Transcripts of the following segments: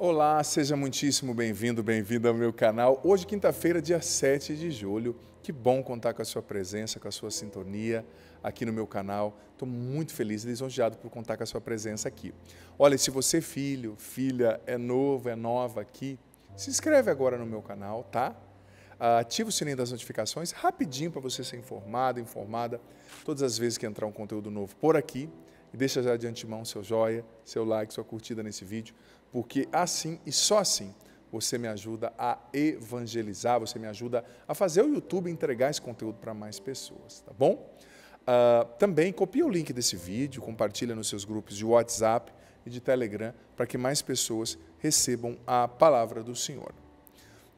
Olá, seja muitíssimo bem-vindo, bem-vinda ao meu canal. Hoje, quinta-feira, dia 7 de julho. Que bom contar com a sua presença, com a sua sintonia aqui no meu canal. Estou muito feliz e lisonjeado por contar com a sua presença aqui. Olha, se você, é filho, filha, é novo, é nova aqui, se inscreve agora no meu canal, tá? Ah, ativa o sininho das notificações rapidinho para você ser informado, informada todas as vezes que entrar um conteúdo novo por aqui e deixa já de antemão seu joia, seu like, sua curtida nesse vídeo, porque assim e só assim você me ajuda a evangelizar, você me ajuda a fazer o YouTube entregar esse conteúdo para mais pessoas, tá bom? Uh, também copia o link desse vídeo, compartilha nos seus grupos de WhatsApp e de Telegram para que mais pessoas recebam a palavra do Senhor.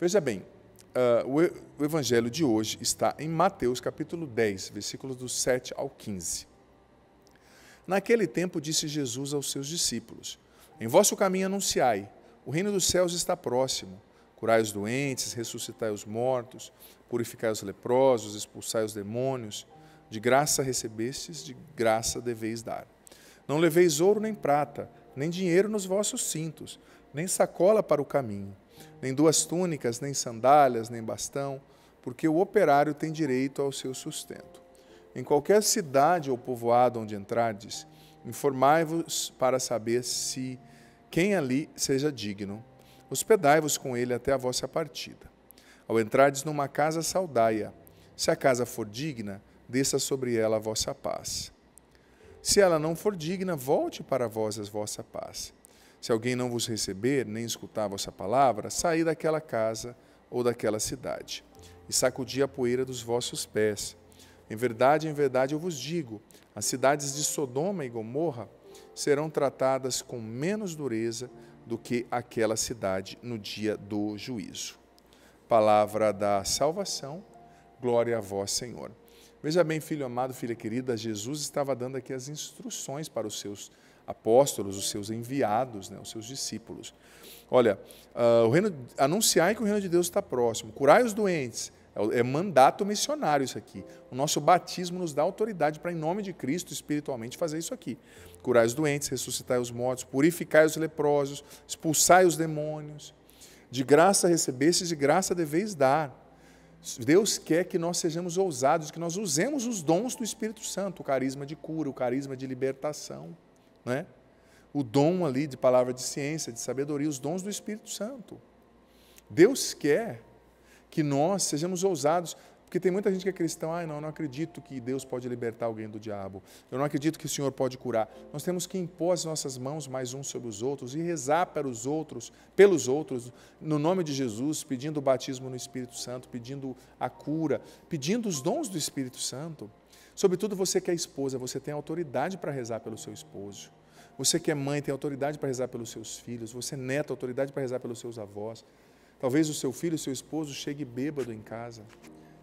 Veja bem, uh, o evangelho de hoje está em Mateus capítulo 10, versículos do 7 ao 15. Naquele tempo disse Jesus aos seus discípulos: Em vosso caminho anunciai: o reino dos céus está próximo. Curai os doentes, ressuscitai os mortos, purificai os leprosos, expulsai os demônios. De graça recebestes, de graça deveis dar. Não leveis ouro nem prata, nem dinheiro nos vossos cintos, nem sacola para o caminho, nem duas túnicas, nem sandálias, nem bastão, porque o operário tem direito ao seu sustento. Em qualquer cidade ou povoado onde entrardes, informai-vos para saber se quem ali seja digno. Hospedai-vos com ele até a vossa partida. Ao entrardes numa casa, saudai-a. Se a casa for digna, desça sobre ela a vossa paz. Se ela não for digna, volte para vós a vossa paz. Se alguém não vos receber, nem escutar a vossa palavra, saí daquela casa ou daquela cidade, e sacudi a poeira dos vossos pés, em verdade, em verdade eu vos digo: as cidades de Sodoma e Gomorra serão tratadas com menos dureza do que aquela cidade no dia do juízo. Palavra da salvação, glória a vós, Senhor. Veja bem, filho amado, filha querida, Jesus estava dando aqui as instruções para os seus apóstolos, os seus enviados, né, os seus discípulos. Olha, uh, o reino, anunciai que o reino de Deus está próximo, curai os doentes, é, é mandato missionário isso aqui. O nosso batismo nos dá autoridade para, em nome de Cristo, espiritualmente, fazer isso aqui. Curar os doentes, ressuscitar os mortos, purificar os leprosos, expulsar os demônios. De graça recebestes, de graça deveis dar. Deus quer que nós sejamos ousados, que nós usemos os dons do Espírito Santo, o carisma de cura, o carisma de libertação, né? o dom ali de palavra de ciência, de sabedoria, os dons do Espírito Santo. Deus quer que nós sejamos ousados, porque tem muita gente que é cristão, ah, não, eu não acredito que Deus pode libertar alguém do diabo, eu não acredito que o Senhor pode curar. Nós temos que impor as nossas mãos mais uns sobre os outros e rezar para os outros, pelos outros, no nome de Jesus, pedindo o batismo no Espírito Santo, pedindo a cura, pedindo os dons do Espírito Santo. Sobretudo você que é esposa, você tem autoridade para rezar pelo seu esposo. Você que é mãe tem autoridade para rezar pelos seus filhos, você é neto, autoridade para rezar pelos seus avós. Talvez o seu filho, o seu esposo chegue bêbado em casa.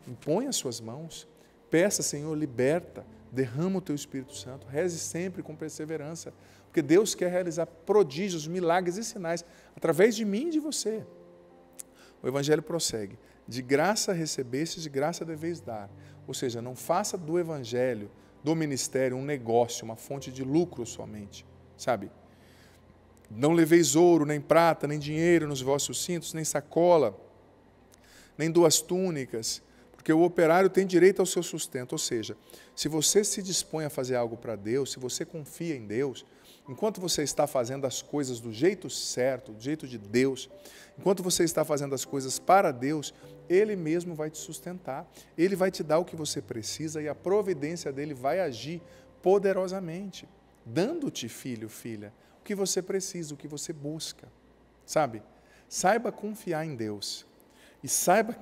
Impõe as suas mãos. Peça, Senhor, liberta, derrama o teu Espírito Santo. Reze sempre com perseverança, porque Deus quer realizar prodígios, milagres e sinais através de mim e de você. O Evangelho prossegue: de graça recebeste, de graça deveis dar. Ou seja, não faça do Evangelho, do ministério, um negócio, uma fonte de lucro somente. Sabe? Não leveis ouro, nem prata, nem dinheiro nos vossos cintos, nem sacola, nem duas túnicas, porque o operário tem direito ao seu sustento. Ou seja, se você se dispõe a fazer algo para Deus, se você confia em Deus, enquanto você está fazendo as coisas do jeito certo, do jeito de Deus, enquanto você está fazendo as coisas para Deus, Ele mesmo vai te sustentar, Ele vai te dar o que você precisa e a providência dele vai agir poderosamente, dando-te filho, filha que você precisa, o que você busca. Sabe? Saiba confiar em Deus. E saiba,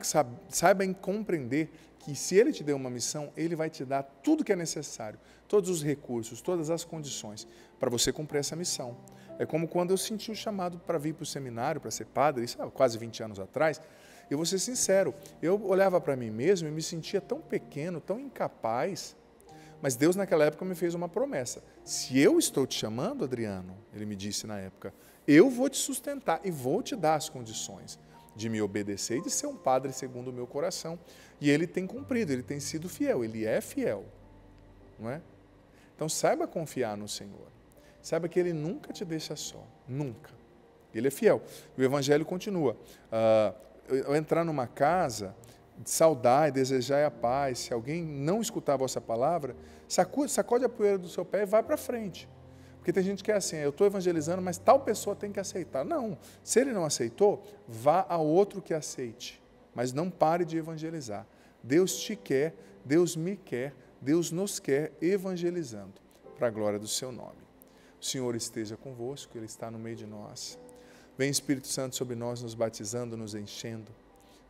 saiba em compreender que se Ele te deu uma missão, Ele vai te dar tudo que é necessário, todos os recursos, todas as condições para você cumprir essa missão. É como quando eu senti o chamado para vir para o seminário, para ser padre, isso há quase 20 anos atrás. Eu vou ser sincero, eu olhava para mim mesmo e me sentia tão pequeno, tão incapaz, mas Deus naquela época me fez uma promessa. Se eu estou te chamando, Adriano, ele me disse na época, eu vou te sustentar e vou te dar as condições de me obedecer e de ser um padre segundo o meu coração. E ele tem cumprido, ele tem sido fiel, ele é fiel. Não é? Então saiba confiar no Senhor. Saiba que ele nunca te deixa só, nunca. Ele é fiel. O evangelho continua. Uh, eu entrar numa casa saudar e desejar a paz. Se alguém não escutar a vossa palavra, sacode, sacode a poeira do seu pé e vai para frente. Porque tem gente que é assim, eu estou evangelizando, mas tal pessoa tem que aceitar. Não, se ele não aceitou, vá a outro que aceite. Mas não pare de evangelizar. Deus te quer, Deus me quer, Deus nos quer evangelizando para a glória do seu nome. O Senhor esteja convosco, Ele está no meio de nós. Vem Espírito Santo sobre nós, nos batizando, nos enchendo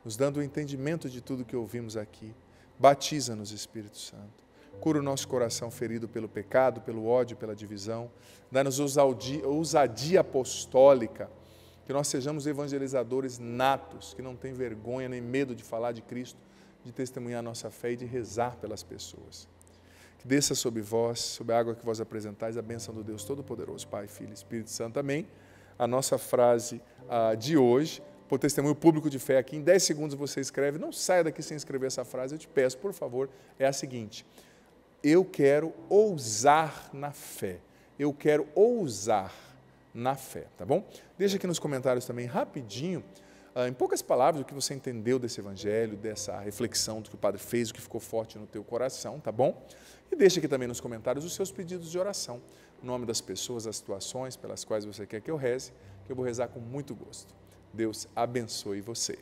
nos dando o entendimento de tudo que ouvimos aqui. Batiza-nos, Espírito Santo. Cura o nosso coração ferido pelo pecado, pelo ódio, pela divisão. Dá-nos ousadia apostólica, que nós sejamos evangelizadores natos, que não tem vergonha nem medo de falar de Cristo, de testemunhar nossa fé e de rezar pelas pessoas. Que desça sobre vós, sobre a água que vós apresentais, a bênção do Deus Todo-Poderoso, Pai, Filho e Espírito Santo. Amém. A nossa frase uh, de hoje por testemunho público de fé aqui. Em 10 segundos você escreve. Não saia daqui sem escrever essa frase. Eu te peço, por favor, é a seguinte: Eu quero ousar na fé. Eu quero ousar na fé, tá bom? Deixa aqui nos comentários também rapidinho, ah, em poucas palavras, o que você entendeu desse evangelho, dessa reflexão do que o padre fez, o que ficou forte no teu coração, tá bom? E deixa aqui também nos comentários os seus pedidos de oração, o nome das pessoas, as situações pelas quais você quer que eu reze, que eu vou rezar com muito gosto. Deus abençoe você.